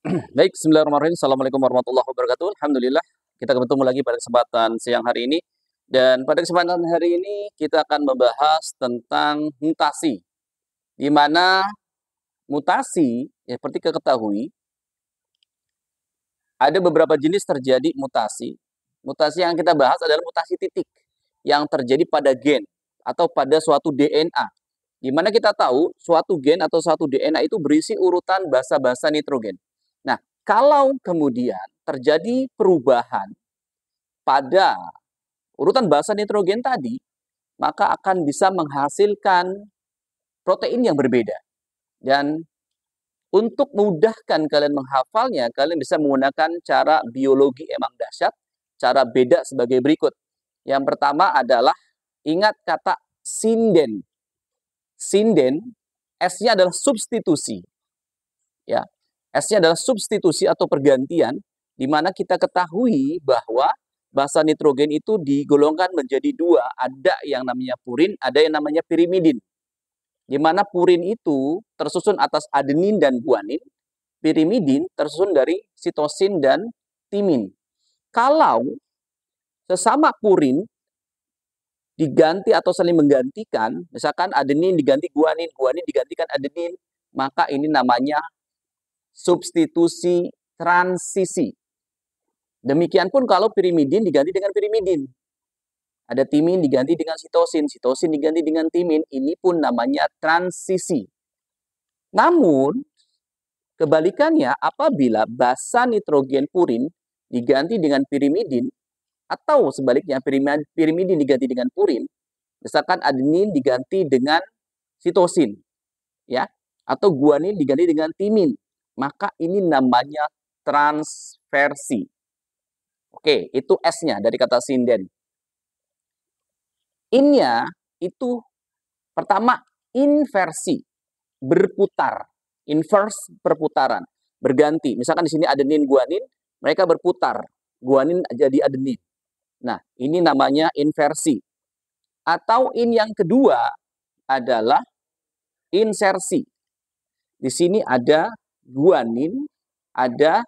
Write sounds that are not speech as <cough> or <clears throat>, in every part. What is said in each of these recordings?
<clears throat> Baik, bismillahirrahmanirrahim. Assalamualaikum warahmatullahi wabarakatuh. Alhamdulillah, kita ketemu lagi pada kesempatan siang hari ini. Dan pada kesempatan hari ini, kita akan membahas tentang mutasi. Di mana mutasi, ya seperti kita ketahui, ada beberapa jenis terjadi mutasi. Mutasi yang kita bahas adalah mutasi titik yang terjadi pada gen atau pada suatu DNA. Di mana kita tahu suatu gen atau suatu DNA itu berisi urutan basa-basa nitrogen Nah, kalau kemudian terjadi perubahan pada urutan basa nitrogen tadi, maka akan bisa menghasilkan protein yang berbeda. Dan untuk mudahkan kalian menghafalnya, kalian bisa menggunakan cara biologi emang dahsyat, cara beda sebagai berikut. Yang pertama adalah ingat kata sinden. Sinden, S-nya adalah substitusi. Ya, S-nya adalah substitusi atau pergantian, di mana kita ketahui bahwa basa nitrogen itu digolongkan menjadi dua. Ada yang namanya purin, ada yang namanya pirimidin. Di mana purin itu tersusun atas adenin dan guanin, pirimidin tersusun dari sitosin dan timin. Kalau sesama purin diganti atau saling menggantikan, misalkan adenin diganti guanin, guanin digantikan adenin, maka ini namanya substitusi transisi. Demikian pun kalau pirimidin diganti dengan pirimidin. Ada timin diganti dengan sitosin, sitosin diganti dengan timin, ini pun namanya transisi. Namun, kebalikannya apabila basa nitrogen purin diganti dengan pirimidin, atau sebaliknya pirimidin diganti dengan purin, misalkan adenin diganti dengan sitosin, ya, atau guanin diganti dengan timin, maka ini namanya transversi. Oke, itu S-nya dari kata sinden. innya itu pertama inversi, berputar, inverse perputaran, berganti. Misalkan di sini adenin guanin, mereka berputar, guanin jadi adenin. Nah, ini namanya inversi. Atau in yang kedua adalah insersi. Di sini ada guanin, ada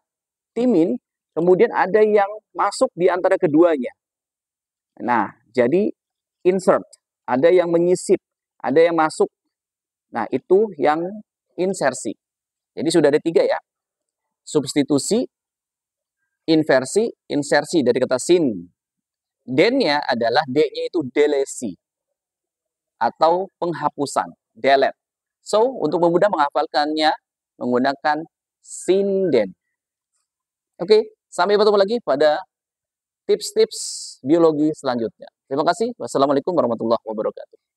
timin, kemudian ada yang masuk di antara keduanya. Nah, jadi insert, ada yang menyisip, ada yang masuk. Nah, itu yang insersi. Jadi sudah ada tiga ya. Substitusi, inversi, insersi dari kata sin. Den-nya adalah D-nya itu delesi atau penghapusan, delete. So, untuk memudah menghafalkannya, menggunakan sinden. Oke, sampai bertemu lagi pada tips-tips biologi selanjutnya. Terima kasih. Wassalamualaikum warahmatullahi wabarakatuh.